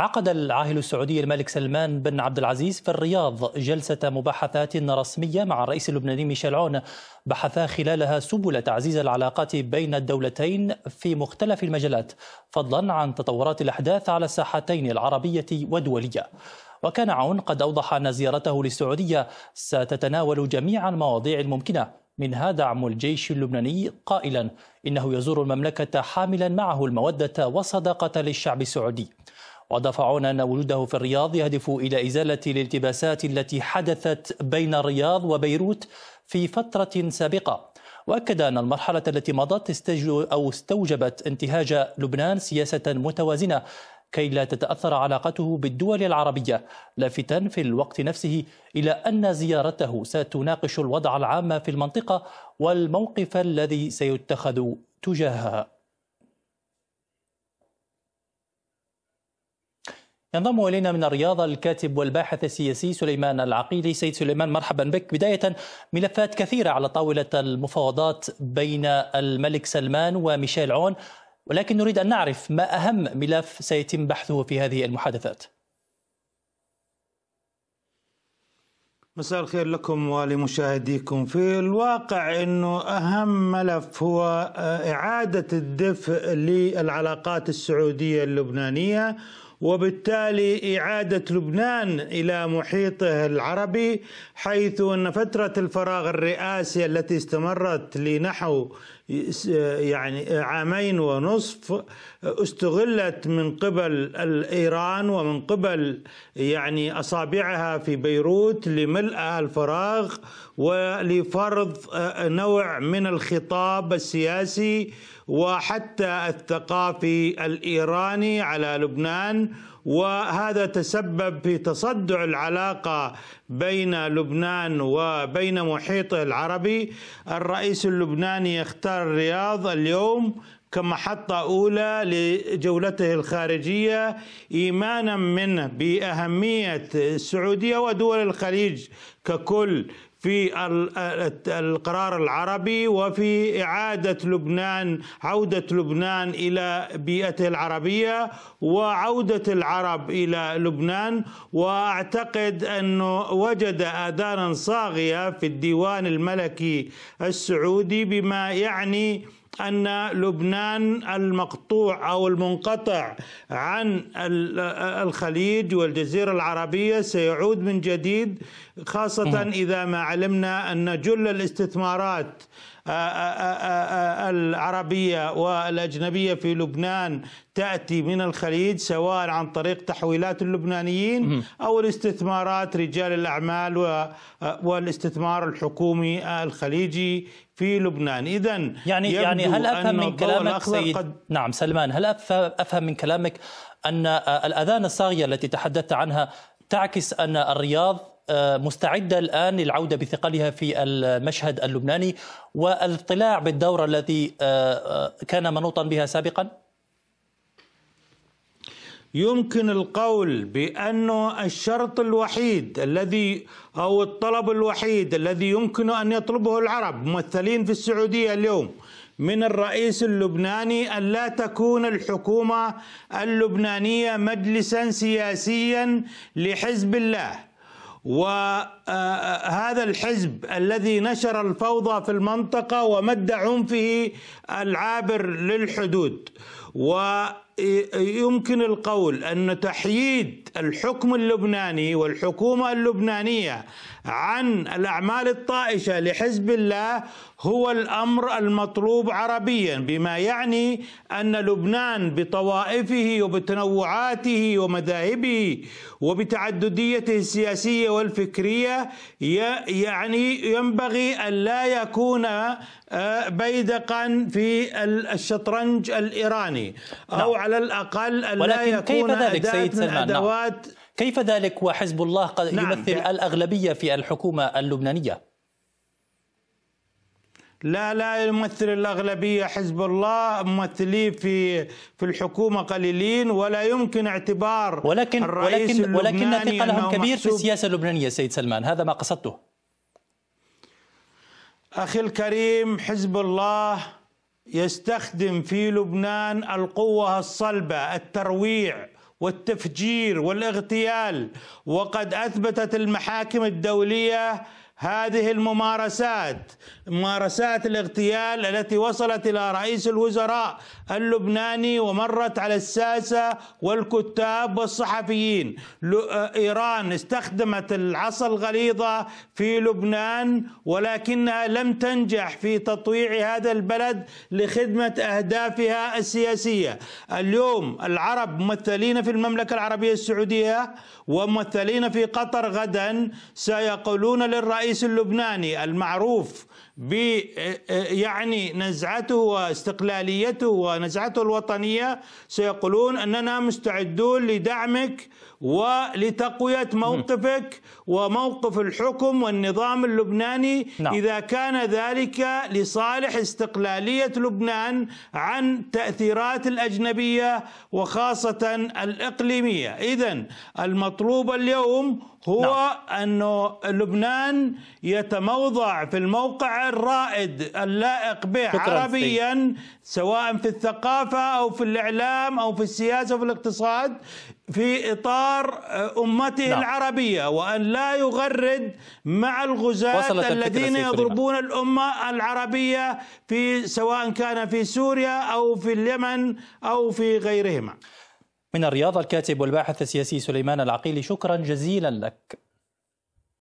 عقد العاهل السعودي الملك سلمان بن عبد العزيز في الرياض جلسة مباحثات رسمية مع الرئيس اللبناني ميشيل عون بحثا خلالها سبل تعزيز العلاقات بين الدولتين في مختلف المجالات فضلا عن تطورات الأحداث على الساحتين العربية والدولية وكان عون قد أوضح أن زيارته للسعودية ستتناول جميع المواضيع الممكنة منها دعم الجيش اللبناني قائلا إنه يزور المملكة حاملا معه المودة والصداقة للشعب السعودي وأضاف عون أن وجوده في الرياض يهدف إلى إزالة الالتباسات التي حدثت بين الرياض وبيروت في فترة سابقة وأكد أن المرحلة التي مضت أو استوجبت انتهاج لبنان سياسة متوازنة كي لا تتأثر علاقته بالدول العربية لافتا في الوقت نفسه إلى أن زيارته ستناقش الوضع العام في المنطقة والموقف الذي سيتخذ تجاهها ينضم الينا من الرياض الكاتب والباحث السياسي سليمان العقيلي سيد سليمان مرحبا بك بدايه ملفات كثيره على طاوله المفاوضات بين الملك سلمان وميشيل عون ولكن نريد ان نعرف ما اهم ملف سيتم بحثه في هذه المحادثات مساء الخير لكم ولمشاهديكم في الواقع انه اهم ملف هو آه، اعاده الدفء للعلاقات السعوديه اللبنانيه وبالتالي إعادة لبنان إلى محيطه العربي حيث أن فترة الفراغ الرئاسي التي استمرت لنحو يعني عامين ونصف استغلت من قبل إيران ومن قبل يعني أصابعها في بيروت لملء الفراغ ولفرض آه، نوع من الخطاب السياسي وحتى الثقافي الإيراني على لبنان وهذا تسبب في تصدع العلاقة بين لبنان وبين محيطه العربي الرئيس اللبناني يختار الرياض اليوم كمحطة أولى لجولته الخارجية إيمانا منه بأهمية السعودية ودول الخليج ككل في القرار العربي وفي إعادة لبنان عودة لبنان إلى بيئته العربية وعودة العرب إلى لبنان وأعتقد أنه وجد آذانا صاغية في الديوان الملكي السعودي بما يعني أن لبنان المقطوع أو المنقطع عن الخليج والجزيرة العربية سيعود من جديد خاصة إذا ما علمنا أن جل الاستثمارات العربية والأجنبية في لبنان تأتي من الخليج سواء عن طريق تحويلات اللبنانيين أو الاستثمارات رجال الأعمال والاستثمار الحكومي الخليجي في لبنان إذا يعني, يعني هل أفهم من كلامك سيد قد نعم سلمان هل أفهم من كلامك أن آه، الأذان الصاغية التي تحدثت عنها تعكس أن الرياض آه، مستعده الان للعوده بثقلها في المشهد اللبناني والاطلاع بالدور الذي آه، كان منوطا بها سابقا؟ يمكن القول بأنه الشرط الوحيد الذي أو الطلب الوحيد الذي يمكن أن يطلبه العرب ممثلين في السعودية اليوم من الرئيس اللبناني أن لا تكون الحكومة اللبنانية مجلسا سياسيا لحزب الله وهذا آه، آه، الحزب الذي نشر الفوضى في المنطقة ومد عنفه العابر للحدود و يمكن القول أن تحييد الحكم اللبناني والحكومة اللبنانية عن الأعمال الطائشة لحزب الله هو الأمر المطلوب عربيا بما يعني أن لبنان بطوائفه وبتنوعاته ومذاهبه وبتعدديته السياسية والفكرية يعني ينبغي أن لا يكون آه، بيدقا في الشطرنج الإيراني أو نعم. على الأقل أن لا يكون كيف ذلك سيد سلمان؟ نعم. أدوات نعم. كيف ذلك وحزب الله قد نعم. يمثل الأغلبية في الحكومة اللبنانية؟ لا لا يمثل الأغلبية حزب الله ممثليه في في الحكومة قليلين ولا يمكن اعتبار ولكن الرئيس ولكن ولكن ثقلهم كبير في السياسة اللبنانية سيد سلمان هذا ما قصدته أخي الكريم حزب الله يستخدم في لبنان القوة الصلبة الترويع والتفجير والاغتيال وقد أثبتت المحاكم الدولية هذه الممارسات ممارسات الاغتيال التي وصلت الى رئيس الوزراء اللبناني ومرت على الساسه والكتاب والصحفيين آه، ايران استخدمت العصا الغليظه في لبنان ولكنها لم تنجح في تطويع هذا البلد لخدمه اهدافها السياسيه اليوم العرب ممثلين في المملكه العربيه السعوديه وممثلين في قطر غدا سيقولون للرئيس الرئيس اللبناني المعروف ب آه، آه، يعني نزعته واستقلاليته ونزعته الوطنيه سيقولون اننا مستعدون لدعمك ولتقويه موقفك وموقف الحكم والنظام اللبناني نعم. اذا كان ذلك لصالح استقلاليه لبنان عن تاثيرات الاجنبيه وخاصه الاقليميه، اذا المطلوب اليوم هو نعم. أنه لبنان يتموضع في الموقع الرائد اللائق به عربيا سواء في الثقافة أو في الإعلام أو في السياسة وفي الاقتصاد في إطار آه، أمته نعم. العربية وأن لا يغرد مع الغزاة الذين يضربون الأمة العربية في سواء كان في سوريا أو في اليمن أو في غيرهما من الرياض الكاتب والباحث السياسي سليمان العقيلي شكرا جزيلا لك